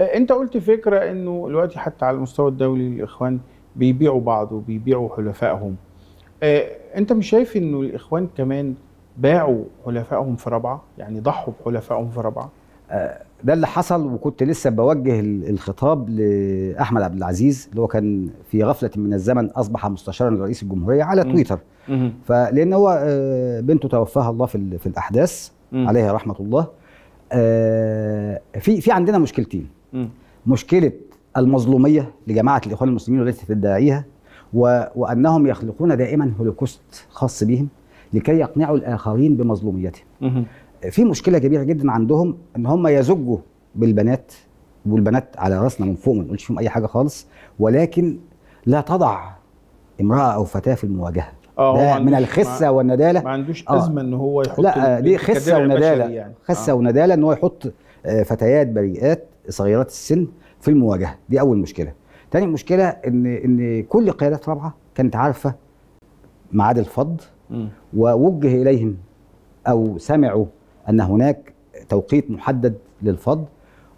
آه، انت قلت فكره انه دلوقتي حتى على المستوى الدولي الاخوان بيبيعوا بعض وبيبيعوا حلفائهم اه انت مش شايف انه الاخوان كمان باعوا حلفائهم في رابعه يعني ضحوا بحلفائهم في رابعه آه، ده اللي حصل وكنت لسه بوجه الخطاب لاحمد عبد العزيز اللي هو كان في غفله من الزمن اصبح مستشارا لرئيس الجمهوريه على تويتر فلان هو آه، بنته توفاها الله في في الاحداث عليها رحمه الله في في عندنا مشكلتين مشكله المظلوميه لجماعه الاخوان المسلمين والتي تدعيها و... وانهم يخلقون دائما هولوكوست خاص بهم لكي يقنعوا الاخرين بمظلوميتهم. في مشكله كبيره جدا عندهم ان هم يزجوا بالبنات والبنات على راسنا من فوق ما نقولش فيهم اي حاجه خالص ولكن لا تضع امراه او فتاه في المواجهه آه، ده من الخسه ما والنداله ما عندوش آه. ازمه ان هو يحط لا آه، دي خسه ونداله يعني. خسه آه. ونداله ان هو يحط آه، فتيات بريئات صغيرات السن في المواجهه دي اول مشكله تاني مشكله ان ان كل قيادات رابعه كانت عارفه ميعاد الفض ووجه اليهم او سمعوا ان هناك توقيت محدد للفض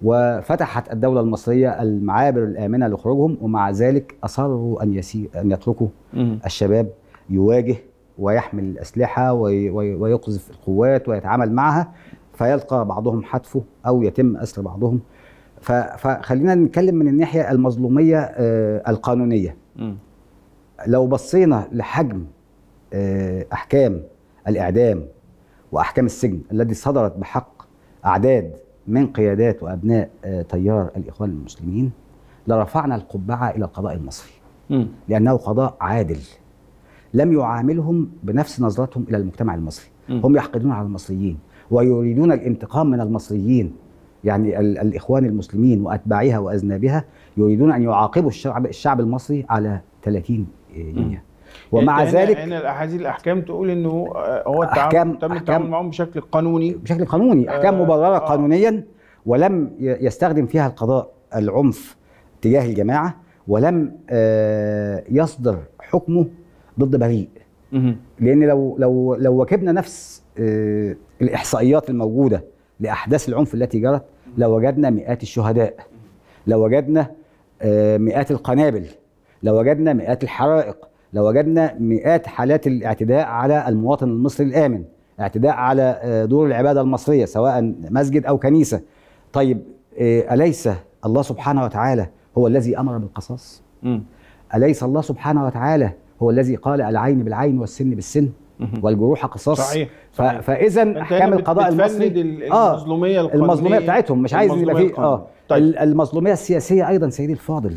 وفتحت الدولة المصرية المعابر الآمنة لخروجهم ومع ذلك أصروا أن, يسي... أن يتركوا مم. الشباب يواجه ويحمل الأسلحة وي... وي... ويقذف القوات ويتعامل معها فيلقى بعضهم حتفه أو يتم أسر بعضهم فخلينا نتكلم من الناحيه المظلوميه آه، القانونيه لو بصينا لحجم آه، احكام الاعدام واحكام السجن التي صدرت بحق اعداد من قيادات وابناء آه، تيار الاخوان المسلمين لرفعنا القبعه الى القضاء المصري لانه قضاء عادل لم يعاملهم بنفس نظرتهم الى المجتمع المصري هم يحقدون على المصريين ويريدون الانتقام من المصريين يعني الإخوان المسلمين وأتباعها وأذنابها يريدون أن يعاقبوا الشعب الشعب المصري على 30 يونيو ومع يعني ذلك هنا الاحاديث الاحكام تقول انه هو التعامل تم التعامل معهم بشكل قانوني بشكل قانوني احكام آه مبرره آه قانونيا ولم يستخدم فيها القضاء العنف تجاه الجماعه ولم آه يصدر حكمه ضد بريء لان لو لو لو واكبنا نفس آه الاحصائيات الموجوده لاحداث العنف التي جرت لو وجدنا مئات الشهداء لو وجدنا آه، مئات القنابل لو وجدنا مئات الحرائق لو وجدنا مئات حالات الاعتداء على المواطن المصري الآمن اعتداء على آه، دور العبادة المصرية سواء مسجد أو كنيسة طيب آه، أليس الله سبحانه وتعالى هو الذي أمر بالقصاص؟ أليس الله سبحانه وتعالى هو الذي قال العين بالعين والسن بالسن؟ والجروح قصاص صحيح, صحيح. فاذا احكام القضاء المصري آه، المظلوميه القانونيه المظلوميه بتاعتهم مش عايز يبقى فيه اه طيب. المظلوميه السياسيه ايضا سيدي الفاضل